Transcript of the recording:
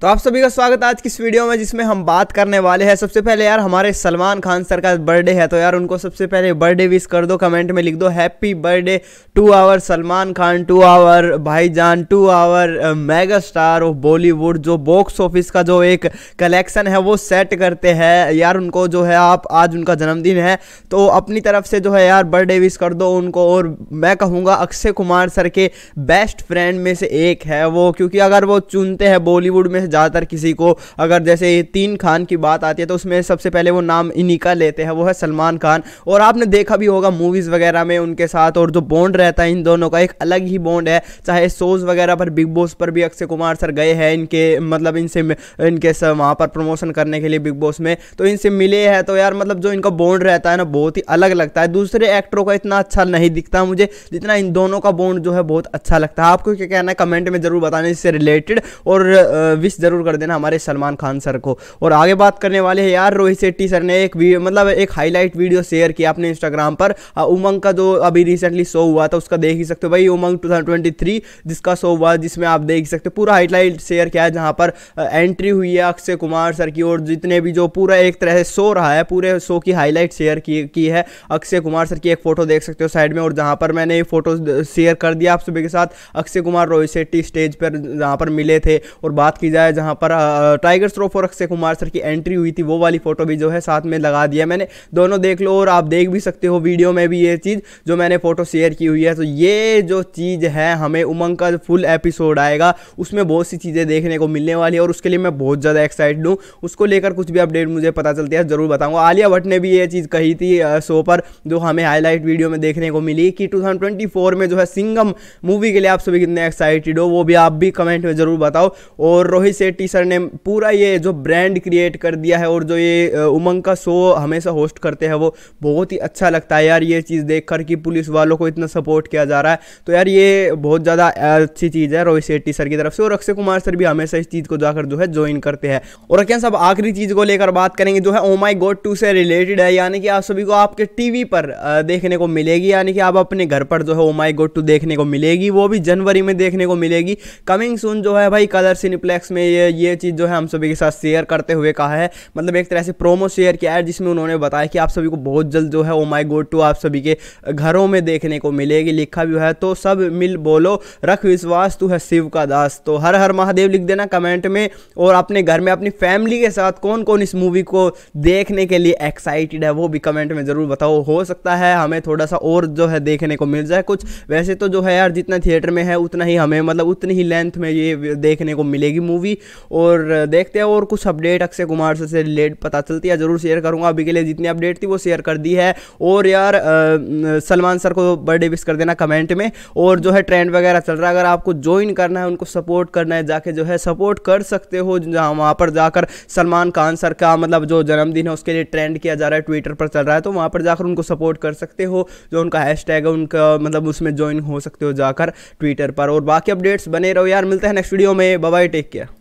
तो आप सभी का स्वागत है आज की इस वीडियो में जिसमें हम बात करने वाले हैं सबसे पहले यार हमारे सलमान खान सर का बर्थडे है तो यार उनको सबसे पहले बर्थडे विश कर दो कमेंट में लिख दो happy birthday to our Salman Khan to our भाई जान to our mega star of Bollywood जो बॉक्स ऑफिस का जो एक कलेक्शन है वो सेट करते हैं यार उनको जो है आप आज उनका जन्मदिन है तो अपनी तरफ से जो है यार बर्थडे विश कर दो उनको और मैं कहूँगा अक्षय कुमार सर के बेस्ट फ्रेंड में से एक है वो क्योंकि अगर वो चुनते हैं बॉलीवुड में ज़्यादातर किसी को अगर जैसे तीन खान की बात आती है तो उसमें सबसे पहले वो नाम इन्हीं का लेते हैं वो है सलमान खान और आपने देखा भी होगा मूवीज़ वगैरह में उनके साथ और जो बॉन्ड रहता है इन दोनों का एक अलग ही बॉन्ड है चाहे शोज़ वगैरह पर बिग बॉस पर भी अक्षय कुमार सर गए हैं इनके मतलब इनसे इनके वहाँ पर प्रमोशन करने के लिए बिग बॉस में तो इनसे मिले हैं तो यार मतलब जो इनका बॉन्ड रहता है ना बहुत ही अलग लगता है दूसरे एक्टरों का इतना अच्छा नहीं दिखता मुझे जितना इन दोनों का बॉन्ड जो है बहुत अच्छा लगता है आपको क्या कहना है कमेंट में ज़रूर बताना इससे रिलेटेड और विश ज़रूर कर देना हमारे सलमान खान सर को और आगे बात करने वाले हैं यार रोहित शेट्टी सर ने एक मतलब एक हाईलाइट वीडियो शेयर किया अपने इंस्टाग्राम पर उमंग का जो तो अभी रिसेंटली शो हुआ था उसका देख ही सकते हो भाई उमंग टू जिसका शो हुआ जिसमें आप देख सकते हो पूरा हाईलाइट शेयर किया है जहाँ पर एंट्री हुई है अक्षय कुमार सर की और जितने भी जो पूरा एक तरह से शो रहा है पूरे शो की हाईलाइट शेयर की, है अक्षय कुमार सर की एक फ़ोटो देख सकते हो साइड में और जहाँ पर मैंने ये फोटो शेयर कर दिया आप सभी के साथ अक्षय कुमार रोहित शेट्टी स्टेज पर जहाँ पर मिले थे और बात की जाए है जहाँ पर टाइगर श्रॉफ और अक्षय कुमार सर की एंट्री हुई थी वो वाली फ़ोटो भी जो है साथ में लगा दिया मैंने दोनों देख लो और आप देख भी सकते हो वीडियो में भी ये चीज़ जो मैंने फ़ोटो शेयर की हुई है तो ये जो चीज़ है हमें उमंग का फुल एपिसोड आएगा उसमें बहुत सी चीज़ें देखने को मिलने वाली है और उसके लिए मैं बहुत ज़्यादा एक्साइटेड हूँ उसको लेकर कुछ भी अपडेट मुझे पता चलती है ज़रूर बताऊँगा आलिया भट्ट ने भी ये चीज़ कही थी शो पर जो हमें हाईलाइट वीडियो में देखने को मिली कि टू में जो है सिंगम मूवी के लिए आप सभी कितने एक्साइटेड हो वो भी आप भी कमेंट में ज़रूर बताओ और रोहित टी सर ने पूरा ये जो ब्रांड क्रिएट कर दिया है और जो ये उमंग का शो हमेशा होस्ट करते हैं वो बहुत ही अच्छा लगता है यार ये चीज़ देख कर कि पुलिस वालों को इतना सपोर्ट किया जा रहा है तो यार ये बहुत ज़्यादा अच्छी चीज़ है रोहित शेट्टी सर की तरफ से और अक्षय कुमार सर भी हमेशा इस चीज़ को जाकर जो है ज्वाइन करते हैं और क्या सब आखिरी चीज़ को लेकर बात करेंगे जो है ओ माई गॉड टू से रिलेटेड है यानी कि आप सभी को आपके टीवी पर देखने को मिलेगी यानी कि आप अपने घर पर जो है ओ माई गॉड टू देखने को मिलेगी वो भी जनवरी में देखने को मिलेगी कमिंग सुन जो है भाई कलर सिनीप्लेक्स में में ये ये चीज़ जो है हम सभी के साथ शेयर करते हुए कहा है मतलब एक तरह से प्रोमो शेयर किया है जिसमें उन्होंने बताया कि आप सभी को बहुत जल्द जो है ओ माई गोड टू आप सभी के घरों में देखने को मिलेगी लिखा भी है तो सब मिल बोलो रख विश्वास तू है शिव का दास तो हर हर महादेव लिख देना कमेंट में और अपने घर में अपनी फैमिली के साथ कौन कौन इस मूवी को देखने के लिए एक्साइटेड है वो भी कमेंट में ज़रूर बताओ हो सकता है हमें थोड़ा सा और जो है देखने को मिल जाए कुछ वैसे तो जो है यार जितना थिएटर में है उतना ही हमें मतलब उतनी ही लेंथ में ये देखने को मिलेगी मूवी भी और देखते हैं और कुछ अपडेट अक्षय कुमार से रिलेटेड पता चलती है ज़रूर शेयर करूँगा अभी के लिए जितनी अपडेट थी वो शेयर कर दी है और यार सलमान सर को बर्थडे विश कर देना कमेंट में और जो है ट्रेंड वगैरह चल रहा है अगर आपको ज्वाइन करना है उनको सपोर्ट करना है जाके जो है सपोर्ट कर सकते हो जहाँ वहाँ पर जाकर सलमान खान सर का मतलब जो जन्मदिन है उसके लिए ट्रेंड किया जा रहा है ट्विटर पर चल रहा है तो वहाँ पर जाकर उनको सपोर्ट कर सकते हो जो उनका टैग है उनका मतलब उसमें ज्वाइन हो सकते हो जाकर ट्विटर पर और बाकी अपडेट्स बने रहो यार मिलते हैं नेक्स्ट वीडियो में बाय टेक केयर